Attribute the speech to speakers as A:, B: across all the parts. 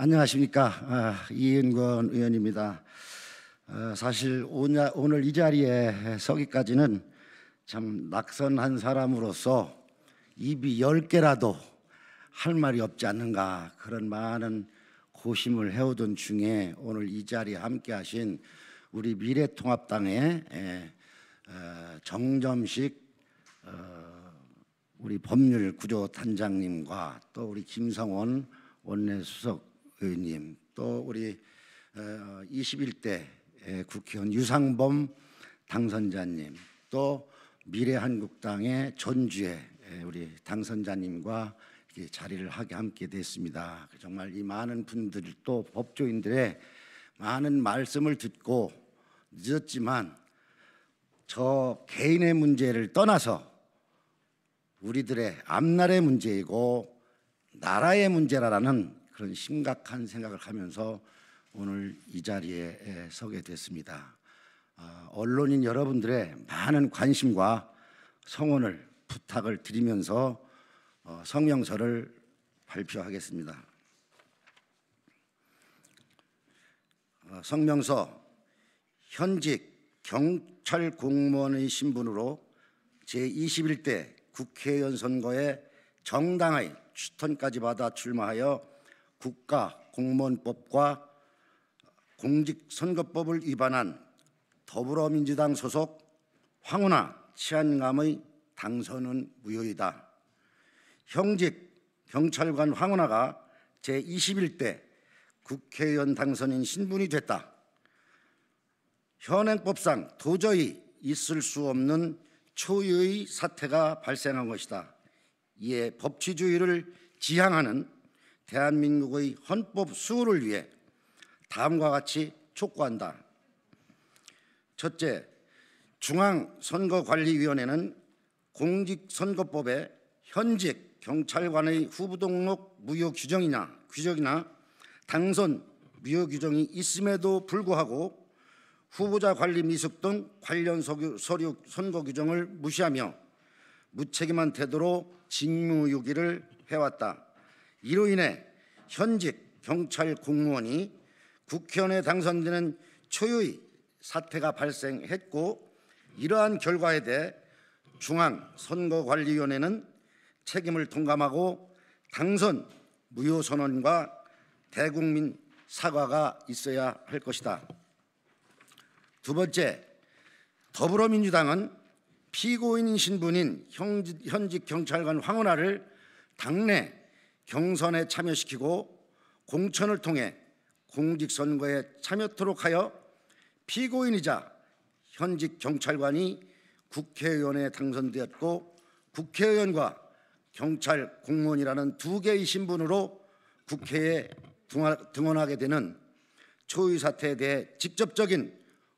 A: 안녕하십니까. 아, 이은권 의원입니다. 아, 사실 오냐, 오늘 이 자리에 서기까지는 참 낙선한 사람으로서 입이 열 개라도 할 말이 없지 않는가 그런 많은 고심을 해오던 중에 오늘 이 자리에 함께하신 우리 미래통합당의 에, 예, 에, 어, 정점식 어, 우리 법률구조단장님과 또 우리 김성원 원내수석 의원님 또 우리 21대 어, 국회의원 유상범 당선자님 또 미래한국당의 전주에 우리 당선자님과 자리를 하게 함께 됐습니다. 정말 이 많은 분들 또 법조인들의 많은 말씀을 듣고 늦었지만 저 개인의 문제를 떠나서 우리들의 앞날의 문제이고 나라의 문제라는 그런 심각한 생각을 하면서 오늘 이 자리에 서게 됐습니다. 아, 언론인 여러분들의 많은 관심과 성원을 부탁을 드리면서 어, 성명서를 발표하겠습니다. 어, 성명서 현직 경찰 공무원의 신분으로 제21대 국회의원 선거에 정당의 추천까지 받아 출마하여 국가 공무원법과 공직선거법을 위반한 더불어민주당 소속 황운하 치안감의 당선은 무효이다. 형직 경찰관 황운하가 제21대 국회의원 당선인 신분이 됐다. 현행법상 도저히 있을 수 없는 초유의 사태가 발생한 것이다. 이에 법치주의를 지향하는 대한민국의 헌법 수호를 위해 다음과 같이 촉구한다. 첫째, 중앙선거관리위원회는 공직선거법에 현직 경찰관의 후보 등록 무효 규정이나 규정이나 당선 무효 규정이 있음에도 불구하고 후보자 관리 미숙 등 관련 서류, 선거 규정을 무시하며 무책임한 태도로 직무유기를 해왔다. 이로 인해 현직 경찰 공무원이 국회의원에 당선되는 초유의 사태가 발생했고 이러한 결과에 대해 중앙선거관리위원회는 책임을 통감하고 당선 무효 선언과 대국민 사과가 있어야 할 것이다. 두 번째, 더불어민주당은 피고인 신분인 현직 경찰관 황운하를 당내 경선에 참여시키고 공천을 통해 공직선거에 참여토록 하여 피고인이자 현직 경찰관이 국회의원에 당선되었고 국회의원과 경찰 공무원이라는 두 개의 신분으로 국회에 등원하게 되는 초유 사태에 대해 직접적인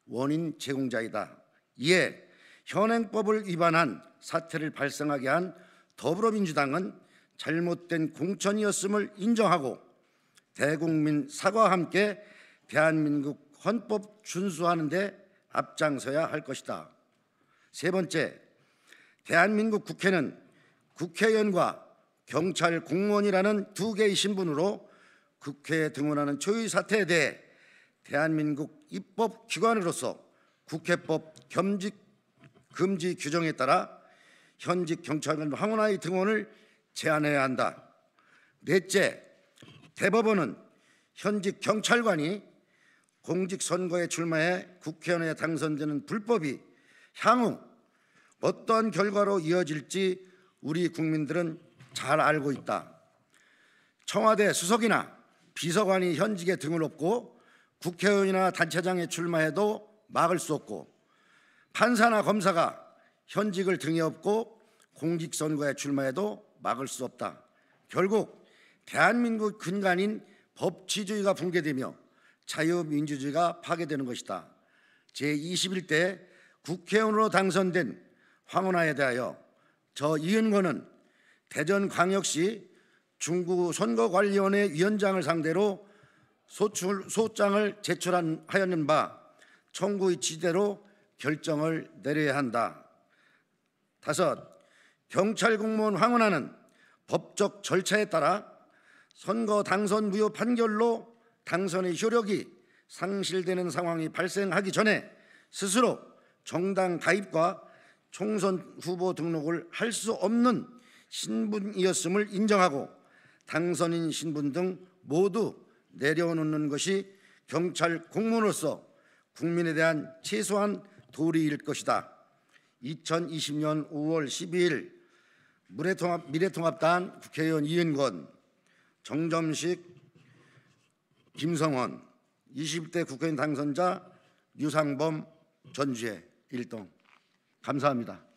A: 원인 제공자이다. 이에 현행법을 위반한 사태를 발생하게 한 더불어민주당은 잘못된 공천이었음을 인정하고 대국민 사과와 함께 대한민국 헌법 준수하는 데 앞장서야 할 것이다. 세 번째, 대한민국 국회는 국회의원과 경찰 공무원이라는 두 개의 신분으로 국회에 등원하는 초유 사태에 대해 대한민국 입법 기관으로서 국회법 겸직 금지 규정에 따라 현직 경찰관 황운하의 등원을 제안해야 한다. 넷째, 대법원은 현직 경찰관이 공직선거에 출마해 국회의원에 당선되는 불법이 향후 어떠한 결과로 이어질지 우리 국민들은 잘 알고 있다. 청와대 수석이나 비서관이 현직에 등을 업고 국회의원이나 단체장에 출마해도 막을 수 없고 판사나 검사가 현직을 등에 업고 공직선거에 출마해도 막을 수 없다. 결국 대한민국 근간인 법치주의가 붕괴되며 자유민주주의가 파괴되는 것이다. 제21대 국회의원으로 당선된 황운하에 대하여 저 이은권은 대전광역시 중구 선거관리원회 위원장을 상대로 소출, 소장을 제출한 하였는 바 청구의 지대로 결정을 내려야 한다. 다섯, 경찰 공무원 황원하는 법적 절차에 따라 선거 당선 무효 판결로 당선의 효력이 상실되는 상황이 발생하기 전에 스스로 정당 가입과 총선 후보 등록을 할 수 없는 신분이었음을 인정하고 당선인 신분 등 모두 내려놓는 것이 경찰 공무원으로서 국민에 대한 최소한 도리일 것이다. 2020년 5월 12일 미래통합, 미래통합당 국회의원 이은권, 정점식, 김성원, 20대 국회의원 당선자 유상범 전주혜 일동 감사합니다.